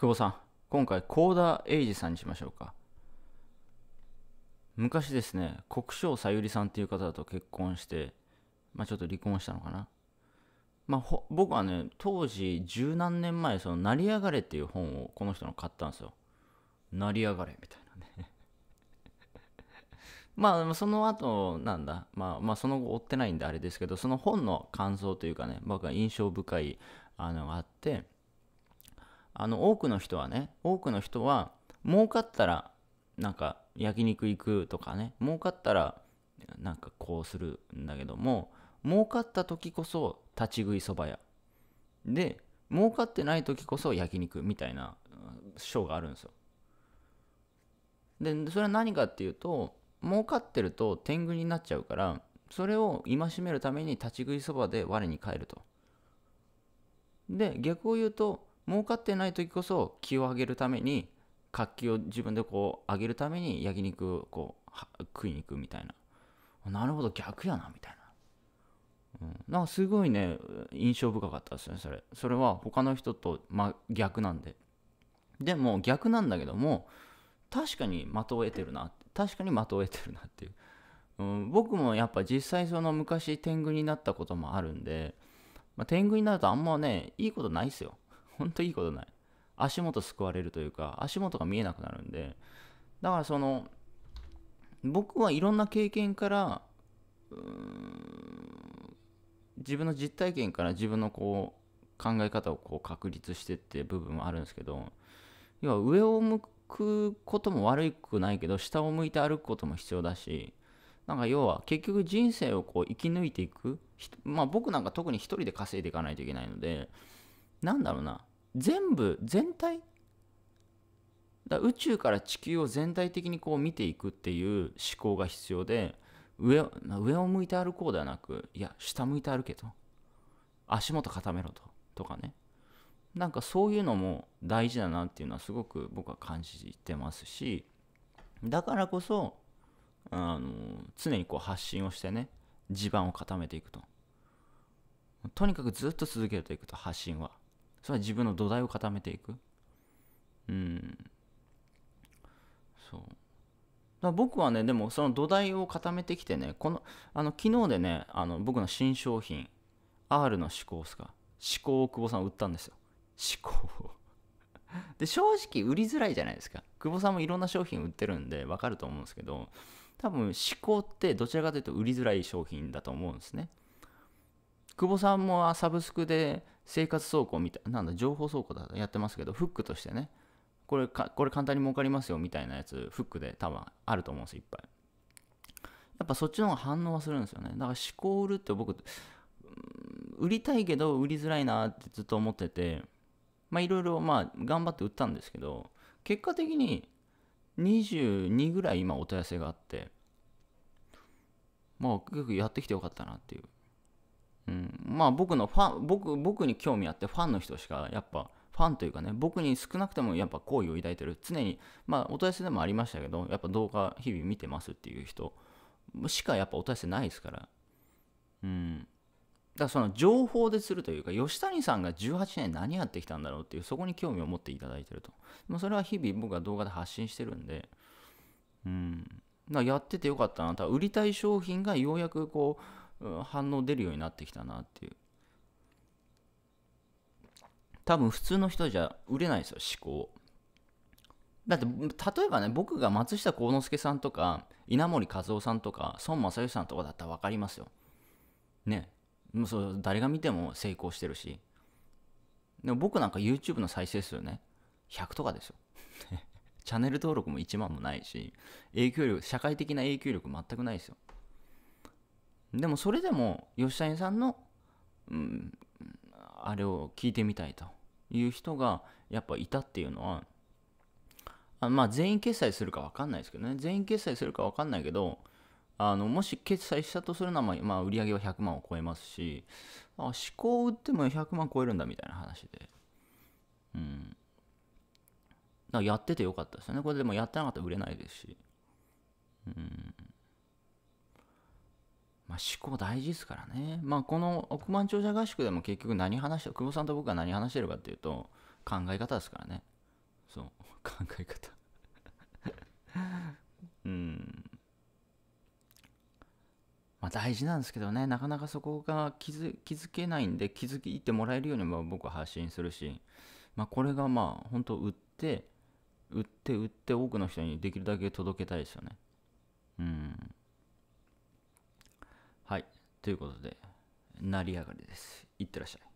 久保さん、今回、幸田英二さんにしましょうか。昔ですね、国生さゆりさんっていう方と結婚して、まあ、ちょっと離婚したのかな。まあ、僕はね、当時、十何年前、その、成り上がれっていう本をこの人の買ったんですよ。成り上がれみたいなね まあ、その後、なんだ、まあ、まあ、その後追ってないんであれですけど、その本の感想というかね、僕は印象深い、あの、があって、あの多くの人はね多くの人は儲かったらなんか焼肉行くとかね儲かったらなんかこうするんだけども儲かった時こそ立ち食いそば屋で儲かってない時こそ焼肉みたいな章があるんですよでそれは何かっていうと儲かってると天狗になっちゃうからそれを戒めるために立ち食いそばで我に返るとで逆を言うと儲かってない時こそ気を上げるために活気を自分でこう上げるために焼肉をこう食いに行くみたいななるほど逆やなみたいな、うん、なんかすごいね印象深かったですねそれそれは他の人と、ま、逆なんででも逆なんだけども確かに的を得てるな確かに的を得てるなっていう、うん、僕もやっぱ実際その昔天狗になったこともあるんで、まあ、天狗になるとあんまねいいことないっすよほんといいことない。足元救われるというか、足元が見えなくなるんで、だからその、僕はいろんな経験から、自分の実体験から自分のこう考え方をこう確立してって部分もあるんですけど要は上を向くことも悪くないけど下を向いて歩くことも必要だしなんか要は結局人生をこう生き抜いていくまあ僕なんか特に一人で稼いでいかないといけないのでなんだろうな全部全体だ宇宙から地球を全体的にこう見ていくっていう思考が必要で上上を向いて歩こうではなくいや下向いて歩けと足元固めろととかねなんかそういうのも大事だなっていうのはすごく僕は感じてますしだからこそあの常にこう発信をしてね地盤を固めていくととにかくずっと続けていくと発信はそれは自分の土台を固めていくうんそうだ僕はねでもその土台を固めてきてねこのあの昨日でねあの僕の新商品 R の思考ですか思考を久保さん売ったんですよ思考 で正直売りづらいじゃないですか久保さんもいろんな商品売ってるんで分かると思うんですけど多分思考ってどちらかというと売りづらい商品だと思うんですね久保さんもサブスクで生活倉庫みたいなんだ情報倉庫だやってますけどフックとしてねこれかこれ簡単に儲かりますよみたいなやつフックで多分あると思うんですいっぱいやっぱそっちの方が反応はするんですよねだから思考売るって僕売りたいけど売りづらいなってずっと思っててまあいろいろまあ頑張って売ったんですけど結果的に22ぐらい今お問い合わせがあってまあ結構やってきてよかったなっていうまあ僕のファン、僕、僕に興味あってファンの人しかやっぱ、ファンというかね、僕に少なくてもやっぱ好意を抱いてる、常に、まあ、お問い合わせでもありましたけど、やっぱ動画日々見てますっていう人しかやっぱお問い合わせないですから。うん。だからその情報でするというか、吉谷さんが18年何やってきたんだろうっていう、そこに興味を持っていただいてると。でもそれは日々僕は動画で発信してるんで、うん。だやっててよかったな。た売りたい商品がようやくこう、反応出るようになってきたなっていう多分普通の人じゃ売れないですよ思考だって例えばね僕が松下幸之助さんとか稲森和夫さんとか孫正義さんとかだったら分かりますよねもうそう誰が見ても成功してるしでも僕なんか YouTube の再生数ね100とかですよ チャンネル登録も1万もないし影響力社会的な影響力全くないですよでもそれでも吉谷さんの、うん、あれを聞いてみたいという人がやっぱいたっていうのはあまあ全員決済するか分かんないですけどね全員決済するか分かんないけどあのもし決済したとするなら、まあ、売り上げは100万を超えますし思考を売っても100万超えるんだみたいな話でうんだからやっててよかったですよねこれでもやってなかったら売れないですしうん思考大事ですからね。まあ、この億万長者合宿でも結局何話して、久保さんと僕が何話してるかっていうと、考え方ですからね。そう、考え方 うん。まあ、大事なんですけどね、なかなかそこが気づ気づけないんで、気づいてもらえるようにも僕は発信するし、まあ、これがまあ、本当売って、売って売って多くの人にできるだけ届けたいですよね。うん。ということで、成り上がりです。いってらっしゃい。